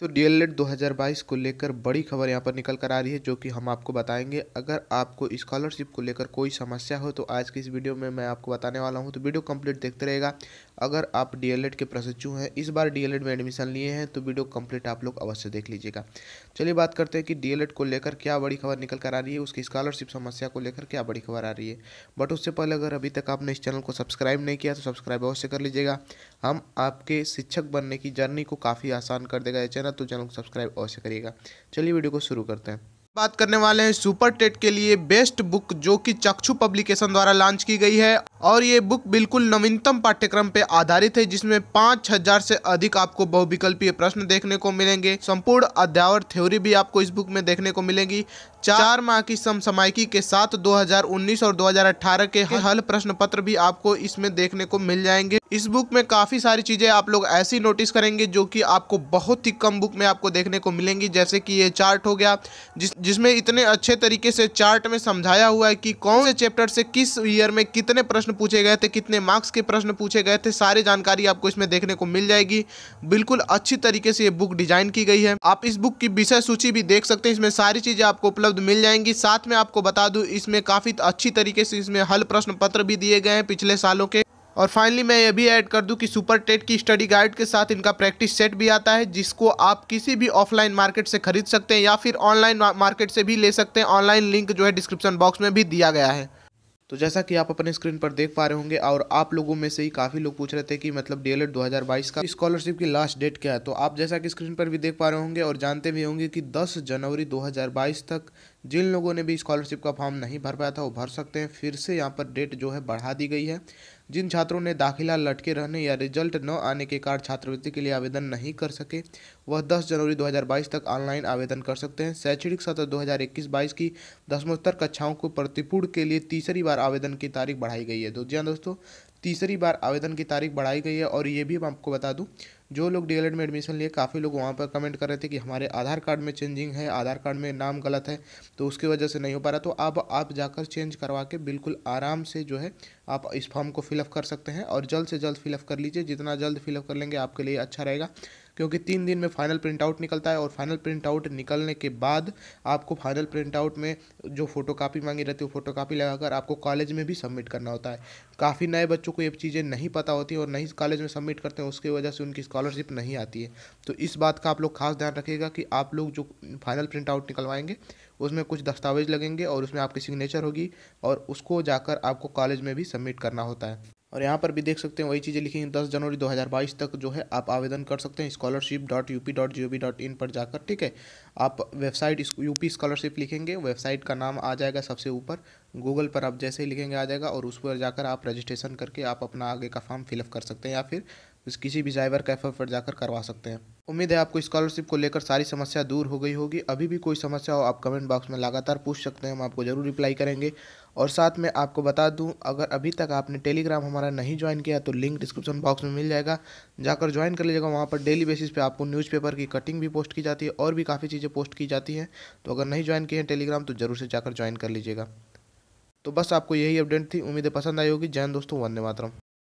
तो डी 2022 को लेकर बड़ी खबर यहाँ पर निकल कर आ रही है जो कि हम आपको बताएंगे अगर आपको स्कॉलरशिप को लेकर कोई समस्या हो तो आज की इस वीडियो में मैं आपको बताने वाला हूँ तो वीडियो कंप्लीट देखते रहेगा अगर आप डी के प्रशिक्षु हैं इस बार डी में एडमिशन लिए हैं तो वीडियो कम्प्लीट आप लोग अवश्य देख लीजिएगा चलिए बात करते हैं कि डी को लेकर क्या बड़ी खबर निकल कर आ रही है उसकी स्कॉलरशिप समस्या को लेकर क्या बड़ी खबर आ रही है बट उससे पहले अगर अभी तक आपने इस चैनल को सब्सक्राइब नहीं किया तो सब्सक्राइब अवश्य कर लीजिएगा हम आपके शिक्षक बनने की जर्नी को काफ़ी आसान कर देगा ये चैनल करा तो चैनल को सब्सक्राइब अवश्य करिएगा चलिए वीडियो को शुरू करते हैं बात करने वाले हैं सुपर टेट के लिए बेस्ट बुक जो कि चक्षु पब्लिकेशन द्वारा लॉन्च की गई है और ये बुक बिल्कुल नवीनतम पाठ्यक्रम पे आधारित है जिसमें पांच हजार से अधिक आपको बहुविकल्पीय प्रश्न देखने को मिलेंगे संपूर्ण अध्यावर थ्योरी भी आपको इस बुक में देखने को मिलेगी चार माह की समसामयिकी के साथ 2019 और 2018 के हल प्रश्न पत्र भी आपको इसमें देखने को मिल जाएंगे इस बुक में काफ़ी सारी चीज़ें आप लोग ऐसी नोटिस करेंगे जो कि आपको बहुत ही कम बुक में आपको देखने को मिलेंगी जैसे कि ये चार्ट हो गया जिस जिसमें इतने अच्छे तरीके से चार्ट में समझाया हुआ है कि कौन से चैप्टर से किस ईयर में कितने प्रश्न पूछे गए थे कितने मार्क्स के प्रश्न पूछे गए थे सारी जानकारी आपको इसमें देखने को मिल जाएगी बिल्कुल अच्छी तरीके से ये बुक डिजाइन की गई है आप इस बुक की विषय सूची भी देख सकते हैं इसमें सारी चीज़ें आपको उपलब्ध मिल जाएंगी साथ में आपको बता दूँ इसमें काफ़ी अच्छी तरीके से इसमें हल प्रश्न पत्र भी दिए गए हैं पिछले सालों के और फाइनली मैं ये भी ऐड कर दूं कि सुपर टेट की स्टडी गाइड के साथ इनका प्रैक्टिस सेट भी आता है जिसको आप किसी भी ऑफलाइन मार्केट से खरीद सकते हैं या फिर ऑनलाइन मार्केट से भी ले सकते हैं ऑनलाइन लिंक जो है डिस्क्रिप्शन बॉक्स में भी दिया गया है तो जैसा कि आप अपने स्क्रीन पर देख पा रहे होंगे और आप लोगों में से ही काफ़ी लोग पूछ रहे थे कि मतलब डी 2022 का स्कॉलरशिप की लास्ट डेट क्या है तो आप जैसा कि स्क्रीन पर भी देख पा रहे होंगे और जानते भी होंगे कि 10 जनवरी 2022 तक जिन लोगों ने भी स्कॉलरशिप का फॉर्म नहीं भर पाया था वो भर सकते हैं फिर से यहाँ पर डेट जो है बढ़ा दी गई है जिन छात्रों ने दाखिला लटके रहने या रिजल्ट न आने के कारण छात्रवृत्ति के लिए आवेदन नहीं कर सके वह 10 जनवरी 2022 तक ऑनलाइन आवेदन कर सकते हैं शैक्षणिक सत्र 2021 हज़ार की दसमोत्तर कक्षाओं को प्रतिपूर्ण के लिए तीसरी बार आवेदन की तारीख बढ़ाई गई है तो जी हाँ दोस्तों तीसरी बार आवेदन की तारीख बढ़ाई गई है और ये भी मैं आपको बता दूँ जो लोग डी में एडमिशन लिए काफ़ी लोग वहाँ पर कमेंट कर रहे थे कि हमारे आधार कार्ड में चेंजिंग है आधार कार्ड में नाम गलत है तो उसकी वजह से नहीं हो पा रहा तो अब आप जाकर चेंज करवा के बिल्कुल आराम से जो है आप इस फॉर्म को फिलअप कर सकते हैं और जल्द से जल्द फिलअप कर लीजिए जितना जल्द फिलअप कर लेंगे आपके लिए अच्छा रहेगा क्योंकि तीन दिन में फाइनल प्रिंट आउट निकलता है और फाइनल प्रिंट आउट निकलने के बाद आपको फाइनल प्रिंट आउट में जो फोटो कापी मांगी रहती है वो फोटो कापी लगाकर आपको कॉलेज में भी सबमिट करना होता है काफ़ी नए बच्चों को ये चीज़ें नहीं पता होती और नहीं कॉलेज में सबमिट करते हैं उसकी वजह से उनकी स्कॉलरशिप नहीं आती है तो इस बात का आप लोग खास ध्यान रखिएगा कि आप लोग जो फाइनल प्रिंट आउट निकलवाएंगे उसमें कुछ दस्तावेज लगेंगे और उसमें आपकी सिग्नेचर होगी और उसको जाकर आपको कॉलेज में भी सबमिट करना होता है और यहाँ पर भी देख सकते हैं वही चीज़ें लिखी हैं दस जनवरी 2022 तक जो है आप आवेदन कर सकते हैं scholarship dot U P dot G O V dot in पर जाकर ठीक है आप वेबसाइट यू पी स्कॉलरशिप लिखेंगे वेबसाइट का नाम आ जाएगा सबसे ऊपर गूगल पर आप जैसे ही लिखेंगे आ जाएगा और उस पर जाकर आप रजिस्ट्रेशन करके आप अपना आगे का फॉर्म फिलअप कर सकते हैं या फिर उस किसी भी साइबर कैफे पर जाकर करवा सकते हैं उम्मीद है आपको स्कॉलरशिप को लेकर सारी समस्या दूर हो गई होगी अभी भी कोई समस्या हो आप कमेंट बॉक्स में लगातार पूछ सकते हैं हम आपको ज़रूर रिप्लाई करेंगे और साथ में आपको बता दूं अगर अभी तक आपने टेलीग्राम हमारा नहीं ज्वाइन किया तो लिंक डिस्क्रिप्शन बॉक्स में मिल जाएगा जाकर ज्वाइन कर लीजिएगा वहाँ पर डेली बेसिस पर आपको न्यूज़पेपर की कटिंग भी पोस्ट की जाती है और भी काफ़ी चीज़ें पोस्ट की जाती हैं तो अगर नहीं ज्वाइन किए हैं टेलीग्राम तो ज़रूर से जाकर ज्वाइन कर लीजिएगा तो बस आपको यही अपडेट थी उम्मीदें पसंद आई होगी जैन दोस्तों वंदे मातरम